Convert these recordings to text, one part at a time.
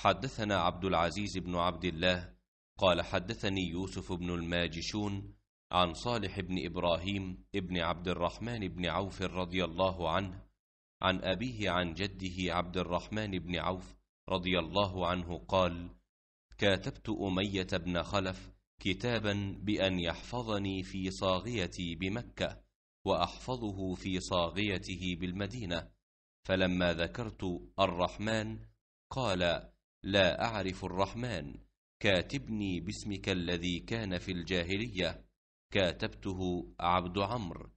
حدثنا عبد العزيز بن عبد الله قال حدثني يوسف بن الماجشون عن صالح بن إبراهيم ابن عبد الرحمن بن عوف رضي الله عنه عن أبيه عن جده عبد الرحمن بن عوف رضي الله عنه قال كاتبت أمية بن خلف كتابا بأن يحفظني في صاغيتي بمكة وأحفظه في صاغيته بالمدينة فلما ذكرت الرحمن قال لا أعرف الرحمن كاتبني باسمك الذي كان في الجاهلية كاتبته عبد عمرو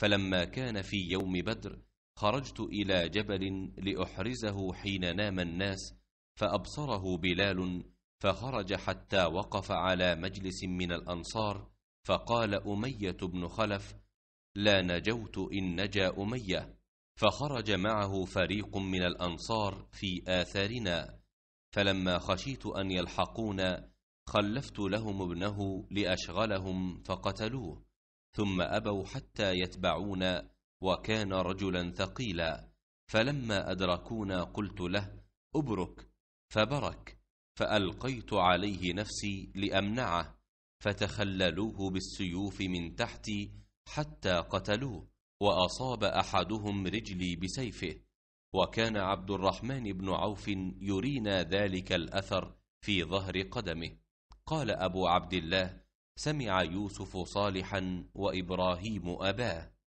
فلما كان في يوم بدر خرجت إلى جبل لأحرزه حين نام الناس فأبصره بلال فخرج حتى وقف على مجلس من الأنصار فقال أمية بن خلف لا نجوت إن نجا أمية فخرج معه فريق من الأنصار في آثارنا فلما خشيت أن يلحقونا خلفت لهم ابنه لأشغلهم فقتلوه ثم أبوا حتى يتبعونا وكان رجلا ثقيلا فلما أدركونا قلت له أبرك فبرك فألقيت عليه نفسي لأمنعه فتخللوه بالسيوف من تحتي حتى قتلوه وأصاب أحدهم رجلي بسيفه وكان عبد الرحمن بن عوف يرينا ذلك الأثر في ظهر قدمه قال أبو عبد الله سمع يوسف صالحا وإبراهيم أباه